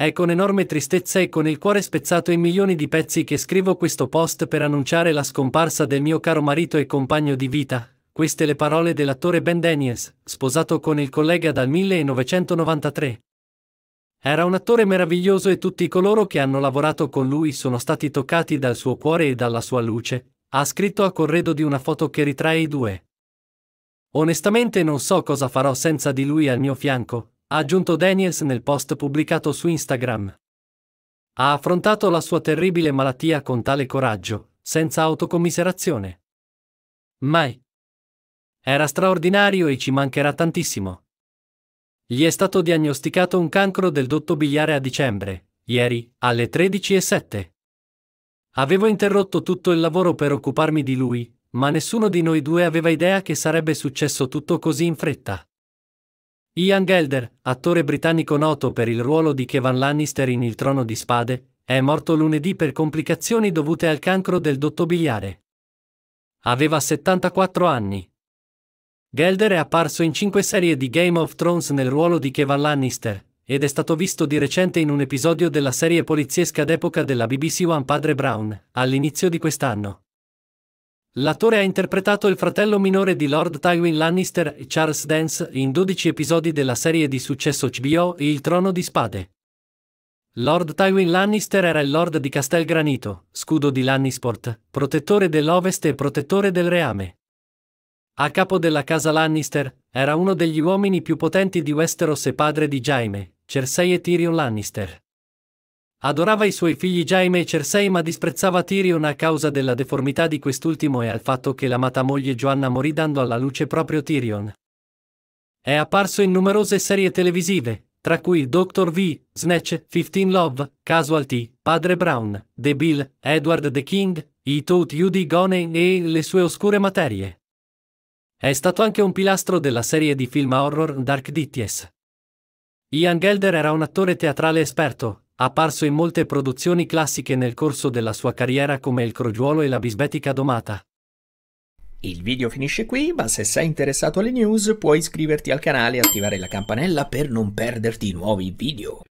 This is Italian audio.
È con enorme tristezza e con il cuore spezzato in milioni di pezzi che scrivo questo post per annunciare la scomparsa del mio caro marito e compagno di vita. Queste le parole dell'attore Ben Daniels, sposato con il collega dal 1993. Era un attore meraviglioso e tutti coloro che hanno lavorato con lui sono stati toccati dal suo cuore e dalla sua luce, ha scritto a corredo di una foto che ritrae i due. Onestamente non so cosa farò senza di lui al mio fianco, ha aggiunto Daniels nel post pubblicato su Instagram. Ha affrontato la sua terribile malattia con tale coraggio, senza autocommiserazione. Mai. Era straordinario e ci mancherà tantissimo. Gli è stato diagnosticato un cancro del dotto biliare a dicembre, ieri, alle 13.07. Avevo interrotto tutto il lavoro per occuparmi di lui, ma nessuno di noi due aveva idea che sarebbe successo tutto così in fretta. Ian Gelder, attore britannico noto per il ruolo di Kevin Lannister in Il Trono di Spade, è morto lunedì per complicazioni dovute al cancro del dotto biliare. Aveva 74 anni. Gelder è apparso in cinque serie di Game of Thrones nel ruolo di Kevin Lannister, ed è stato visto di recente in un episodio della serie poliziesca d'epoca della BBC One Padre Brown, all'inizio di quest'anno. L'attore ha interpretato il fratello minore di Lord Tywin Lannister, Charles Dance, in 12 episodi della serie di successo HBO Il Trono di Spade. Lord Tywin Lannister era il Lord di Castel Granito, scudo di Lannisport, protettore dell'Ovest e protettore del Reame. A capo della casa Lannister, era uno degli uomini più potenti di Westeros e padre di Jaime, Cersei e Tyrion Lannister. Adorava i suoi figli Jaime e Cersei ma disprezzava Tyrion a causa della deformità di quest'ultimo e al fatto che l'amata moglie Joanna morì dando alla luce proprio Tyrion. È apparso in numerose serie televisive, tra cui Dr. V, Snatch, 15 Love, Casualty, Padre Brown, The Bill, Edward the King, I Toad Judy Gone e le sue oscure materie. È stato anche un pilastro della serie di film horror Dark Ditties. Ian Gelder era un attore teatrale esperto, Apparso in molte produzioni classiche nel corso della sua carriera come Il crogiuolo e la bisbetica domata. Il video finisce qui, ma se sei interessato alle news puoi iscriverti al canale e attivare la campanella per non perderti nuovi video.